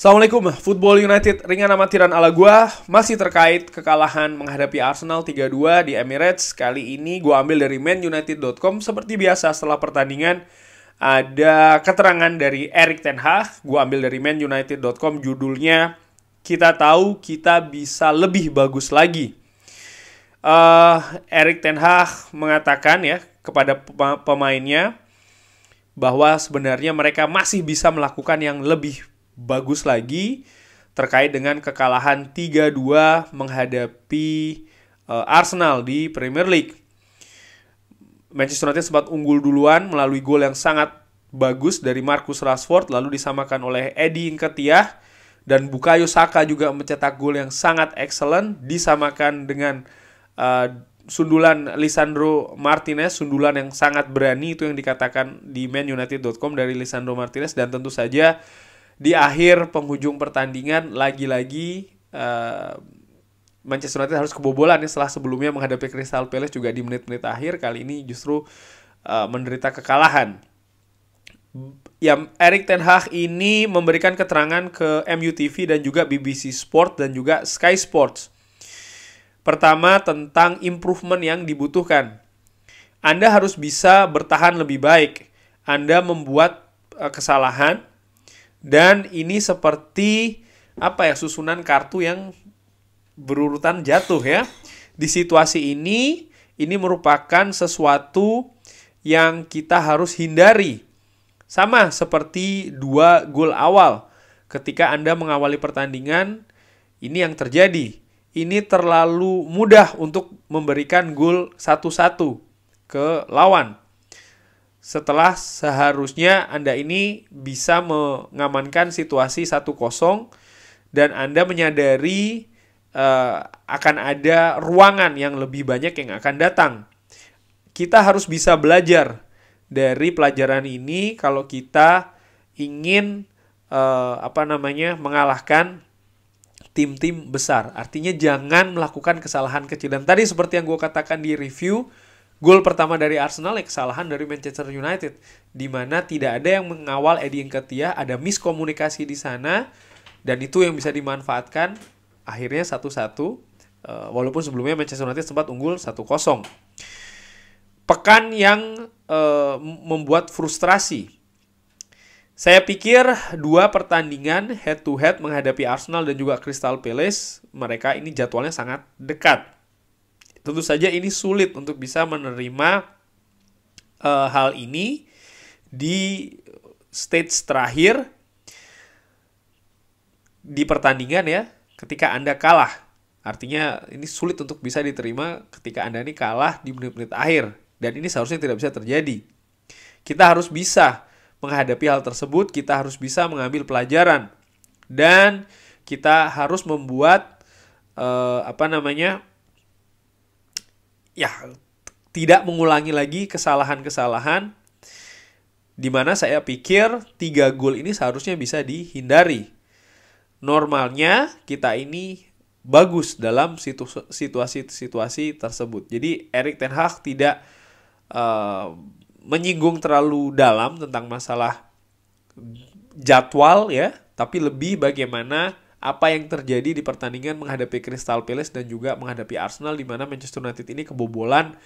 Assalamualaikum, Football United ringan amatiran ala gua masih terkait kekalahan menghadapi Arsenal 3-2 di Emirates. Kali ini gua ambil dari manunited.com seperti biasa setelah pertandingan ada keterangan dari Erik Ten Hag. gue ambil dari manunited.com judulnya kita tahu kita bisa lebih bagus lagi. Uh, Erik Ten Hag mengatakan ya kepada pemainnya bahwa sebenarnya mereka masih bisa melakukan yang lebih bagus lagi terkait dengan kekalahan 3-2 menghadapi uh, Arsenal di Premier League. Manchester United sempat unggul duluan melalui gol yang sangat bagus dari Marcus Rashford lalu disamakan oleh Eddie Nketiah dan Bukayo Saka juga mencetak gol yang sangat excellent disamakan dengan uh, sundulan Lisandro Martinez, sundulan yang sangat berani itu yang dikatakan di manunited.com dari Lisandro Martinez dan tentu saja di akhir penghujung pertandingan lagi-lagi uh, Manchester United harus kebobolan ya setelah sebelumnya menghadapi Crystal Palace juga di menit-menit akhir kali ini justru uh, menderita kekalahan. Ya, Erik Ten Hag ini memberikan keterangan ke MUTV dan juga BBC Sport dan juga Sky Sports. Pertama tentang improvement yang dibutuhkan. Anda harus bisa bertahan lebih baik. Anda membuat uh, kesalahan dan ini seperti apa ya susunan kartu yang berurutan jatuh ya. Di situasi ini ini merupakan sesuatu yang kita harus hindari. Sama seperti dua gol awal. Ketika Anda mengawali pertandingan, ini yang terjadi. Ini terlalu mudah untuk memberikan gol satu-satu ke lawan setelah seharusnya Anda ini bisa mengamankan situasi 1-0 dan Anda menyadari uh, akan ada ruangan yang lebih banyak yang akan datang. Kita harus bisa belajar dari pelajaran ini kalau kita ingin uh, apa namanya mengalahkan tim-tim besar. Artinya jangan melakukan kesalahan kecil. Dan tadi seperti yang gue katakan di review, Gol pertama dari Arsenal ya kesalahan dari Manchester United di mana tidak ada yang mengawal Eddie Nketiah, ada miskomunikasi di sana dan itu yang bisa dimanfaatkan akhirnya satu-satu uh, walaupun sebelumnya Manchester United sempat unggul 1-0. Pekan yang uh, membuat frustrasi. Saya pikir dua pertandingan head to head menghadapi Arsenal dan juga Crystal Palace, mereka ini jadwalnya sangat dekat tentu saja ini sulit untuk bisa menerima uh, hal ini di stage terakhir di pertandingan ya ketika Anda kalah. Artinya ini sulit untuk bisa diterima ketika Anda ini kalah di menit-menit akhir dan ini seharusnya tidak bisa terjadi. Kita harus bisa menghadapi hal tersebut, kita harus bisa mengambil pelajaran dan kita harus membuat uh, apa namanya? ya tidak mengulangi lagi kesalahan-kesalahan di mana saya pikir tiga gol ini seharusnya bisa dihindari. Normalnya kita ini bagus dalam situasi-situasi tersebut. Jadi Erik Ten Hag tidak uh, menyinggung terlalu dalam tentang masalah jadwal ya, tapi lebih bagaimana apa yang terjadi di pertandingan menghadapi Crystal Palace dan juga menghadapi Arsenal di mana Manchester United ini kebobolan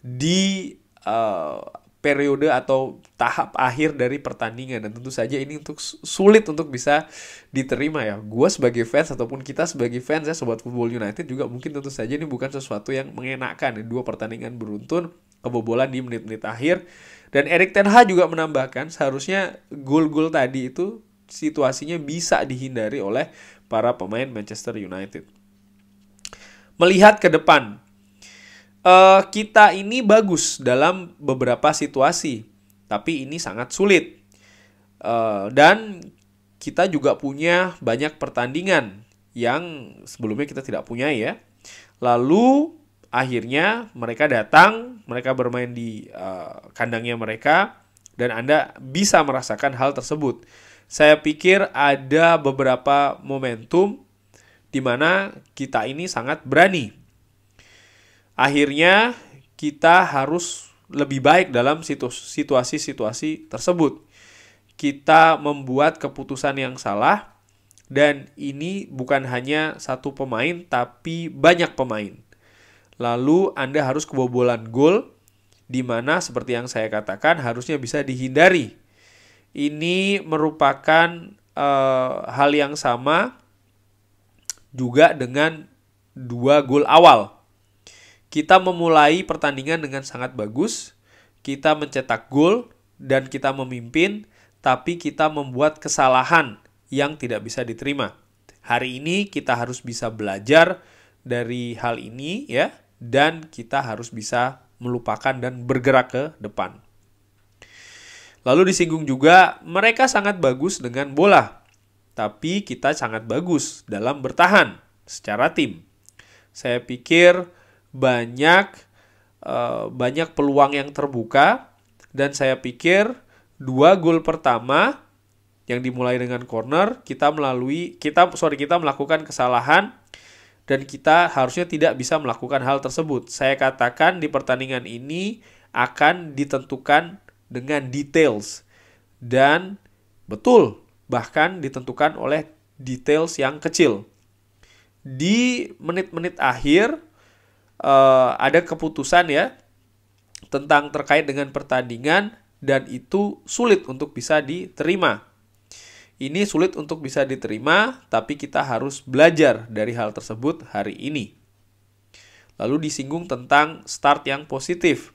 di uh, periode atau tahap akhir dari pertandingan dan tentu saja ini untuk sulit untuk bisa diterima ya. Gue sebagai fans ataupun kita sebagai fans ya sobat football United juga mungkin tentu saja ini bukan sesuatu yang mengenakan. Dua pertandingan beruntun kebobolan di menit-menit akhir dan Erik Ten Hag juga menambahkan seharusnya gol-gol tadi itu situasinya bisa dihindari oleh para pemain Manchester United. Melihat ke depan, uh, kita ini bagus dalam beberapa situasi, tapi ini sangat sulit. Uh, dan kita juga punya banyak pertandingan yang sebelumnya kita tidak punya ya. Lalu akhirnya mereka datang, mereka bermain di uh, kandangnya mereka, dan Anda bisa merasakan hal tersebut saya pikir ada beberapa momentum di mana kita ini sangat berani. Akhirnya kita harus lebih baik dalam situasi-situasi tersebut. Kita membuat keputusan yang salah dan ini bukan hanya satu pemain tapi banyak pemain. Lalu Anda harus kebobolan gol di mana seperti yang saya katakan harusnya bisa dihindari ini merupakan e, hal yang sama juga dengan dua gol awal. Kita memulai pertandingan dengan sangat bagus, kita mencetak gol dan kita memimpin, tapi kita membuat kesalahan yang tidak bisa diterima. Hari ini kita harus bisa belajar dari hal ini ya dan kita harus bisa melupakan dan bergerak ke depan. Lalu disinggung juga, mereka sangat bagus dengan bola, tapi kita sangat bagus dalam bertahan secara tim. Saya pikir banyak eh, banyak peluang yang terbuka dan saya pikir dua gol pertama yang dimulai dengan corner kita melalui kita sorry kita melakukan kesalahan dan kita harusnya tidak bisa melakukan hal tersebut. Saya katakan di pertandingan ini akan ditentukan dengan details dan betul bahkan ditentukan oleh details yang kecil. Di menit-menit akhir uh, ada keputusan ya tentang terkait dengan pertandingan dan itu sulit untuk bisa diterima. Ini sulit untuk bisa diterima, tapi kita harus belajar dari hal tersebut hari ini. Lalu disinggung tentang start yang positif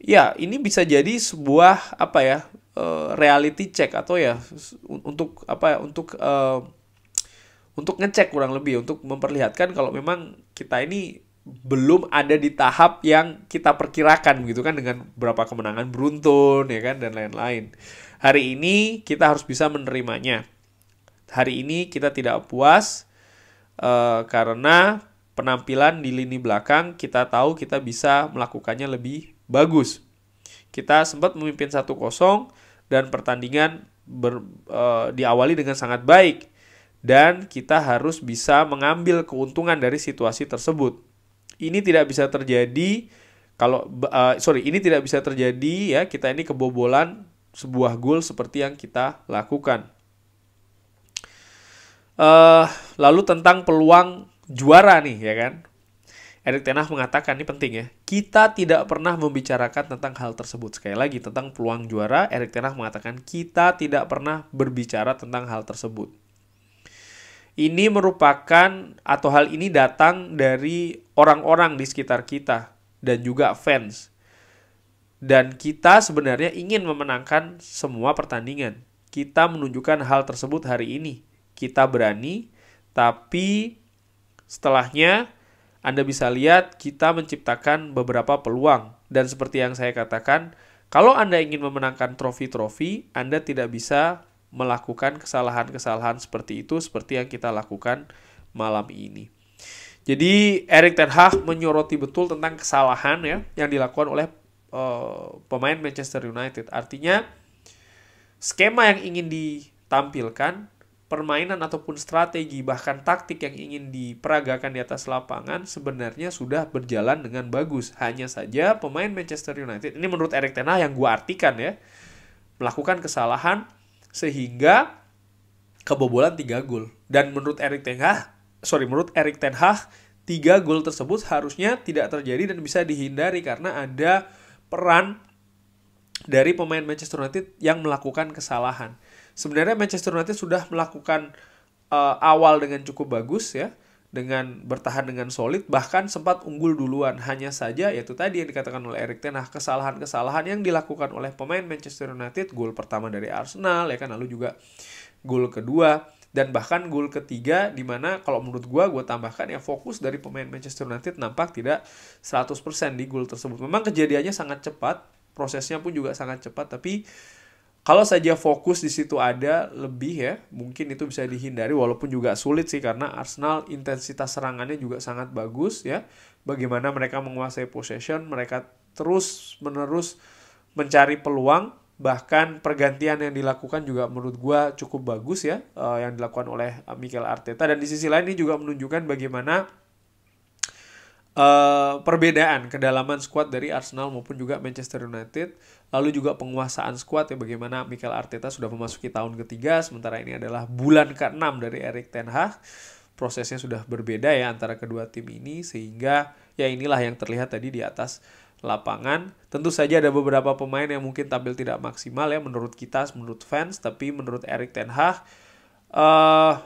ya ini bisa jadi sebuah apa ya eh, reality check atau ya untuk apa ya untuk uh, untuk ngecek kurang lebih untuk memperlihatkan kalau memang kita ini belum ada di tahap yang kita perkirakan gitu kan dengan berapa kemenangan beruntun ya kan dan lain-lain. Hari ini kita harus bisa menerimanya. Hari ini kita tidak puas uh, karena penampilan di lini belakang kita tahu kita bisa melakukannya lebih bagus. Kita sempat memimpin 1-0 dan pertandingan ber, e, diawali dengan sangat baik dan kita harus bisa mengambil keuntungan dari situasi tersebut. Ini tidak bisa terjadi kalau uh, sorry ini tidak bisa terjadi ya kita ini kebobolan sebuah gol seperti yang kita lakukan. Uh, lalu tentang peluang juara nih ya kan Erik Tenah mengatakan, ini penting ya, kita tidak pernah membicarakan tentang hal tersebut. Sekali lagi, tentang peluang juara, Erik Tenah mengatakan, kita tidak pernah berbicara tentang hal tersebut. Ini merupakan, atau hal ini datang dari orang-orang di sekitar kita, dan juga fans. Dan kita sebenarnya ingin memenangkan semua pertandingan. Kita menunjukkan hal tersebut hari ini. Kita berani, tapi setelahnya anda bisa lihat kita menciptakan beberapa peluang. Dan seperti yang saya katakan, kalau Anda ingin memenangkan trofi-trofi, Anda tidak bisa melakukan kesalahan-kesalahan seperti itu seperti yang kita lakukan malam ini. Jadi Erik ten Hag menyoroti betul tentang kesalahan ya yang dilakukan oleh uh, pemain Manchester United. Artinya skema yang ingin ditampilkan permainan ataupun strategi bahkan taktik yang ingin diperagakan di atas lapangan sebenarnya sudah berjalan dengan bagus. Hanya saja pemain Manchester United ini menurut Erik Ten yang gue artikan ya melakukan kesalahan sehingga kebobolan 3 gol. Dan menurut Erik Ten Hag, sorry menurut Erik Ten Hag 3 gol tersebut harusnya tidak terjadi dan bisa dihindari karena ada peran dari pemain Manchester United yang melakukan kesalahan sebenarnya Manchester United sudah melakukan uh, awal dengan cukup bagus ya dengan bertahan dengan solid bahkan sempat unggul duluan hanya saja yaitu tadi yang dikatakan oleh Erik Ten Hag kesalahan-kesalahan yang dilakukan oleh pemain Manchester United gol pertama dari Arsenal ya kan lalu juga gol kedua dan bahkan gol ketiga di mana kalau menurut gue gue tambahkan ya fokus dari pemain Manchester United nampak tidak 100% di gol tersebut memang kejadiannya sangat cepat prosesnya pun juga sangat cepat tapi kalau saja fokus di situ ada lebih ya, mungkin itu bisa dihindari walaupun juga sulit sih karena Arsenal intensitas serangannya juga sangat bagus ya. Bagaimana mereka menguasai possession, mereka terus-menerus mencari peluang bahkan pergantian yang dilakukan juga menurut gua cukup bagus ya eh, yang dilakukan oleh Mikel Arteta dan di sisi lain ini juga menunjukkan bagaimana Eh, perbedaan kedalaman skuad dari Arsenal maupun juga Manchester United. Lalu juga penguasaan skuad ya bagaimana Mikel Arteta sudah memasuki tahun ketiga sementara ini adalah bulan ke-6 dari Erik ten Hag. Prosesnya sudah berbeda ya antara kedua tim ini sehingga ya inilah yang terlihat tadi di atas lapangan. Tentu saja ada beberapa pemain yang mungkin tampil tidak maksimal ya menurut kita, menurut fans, tapi menurut Erik ten Hag uh,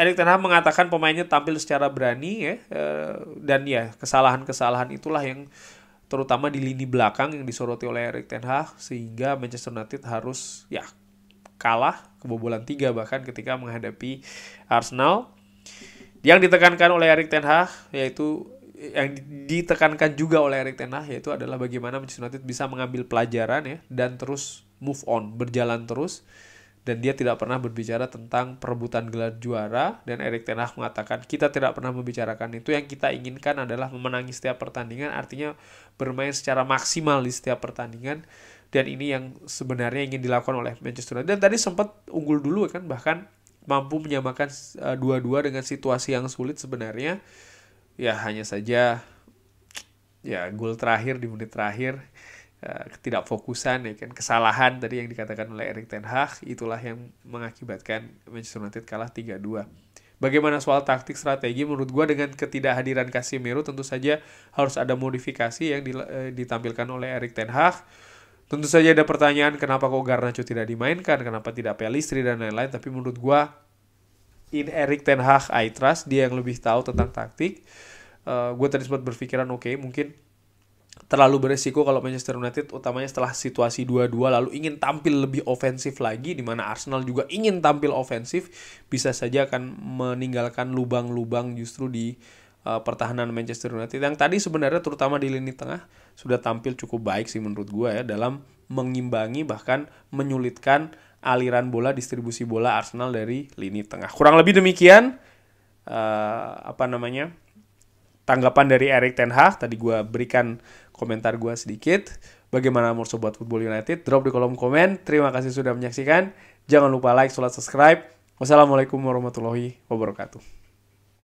Erik Ten Hag mengatakan pemainnya tampil secara berani ya eh, dan ya kesalahan-kesalahan itulah yang terutama di lini belakang yang disoroti oleh Erik Ten Hag sehingga Manchester United harus ya kalah kebobolan tiga bahkan ketika menghadapi Arsenal. Yang ditekankan oleh Erik Ten Hag yaitu yang ditekankan juga oleh Erik Ten Hag yaitu adalah bagaimana Manchester United bisa mengambil pelajaran ya dan terus move on, berjalan terus dan dia tidak pernah berbicara tentang perebutan gelar juara dan Erik Ten Hag mengatakan kita tidak pernah membicarakan itu yang kita inginkan adalah memenangi setiap pertandingan artinya bermain secara maksimal di setiap pertandingan dan ini yang sebenarnya ingin dilakukan oleh Manchester United dan tadi sempat unggul dulu kan bahkan mampu menyamakan eh, dua-dua dengan situasi yang sulit sebenarnya ya hanya saja ya gol terakhir di menit terakhir Eh, ketidakfokusan ya kan kesalahan tadi yang dikatakan oleh Erik Ten Hag itulah yang mengakibatkan Manchester United kalah 3-2. Bagaimana soal taktik strategi menurut gua dengan ketidakhadiran Casemiro tentu saja harus ada modifikasi yang eh, ditampilkan oleh Erik Ten Hag. Tentu saja ada pertanyaan kenapa kok Garnacho tidak dimainkan, kenapa tidak Pelistri dan lain-lain tapi menurut gua in Erik Ten Hag I trust dia yang lebih tahu tentang taktik. Uh, eh, gue tadi sempat berpikiran oke okay, mungkin terlalu beresiko kalau Manchester United utamanya setelah situasi 2-2 lalu ingin tampil lebih ofensif lagi di mana Arsenal juga ingin tampil ofensif bisa saja akan meninggalkan lubang-lubang justru di uh, pertahanan Manchester United yang tadi sebenarnya terutama di lini tengah sudah tampil cukup baik sih menurut gue ya dalam mengimbangi bahkan menyulitkan aliran bola distribusi bola Arsenal dari lini tengah kurang lebih demikian uh, apa namanya tanggapan dari Erik Ten Hag. Tadi gue berikan komentar gue sedikit. Bagaimana menurut Sobat Football United? Drop di kolom komen. Terima kasih sudah menyaksikan. Jangan lupa like, sholat, subscribe. Wassalamualaikum warahmatullahi wabarakatuh.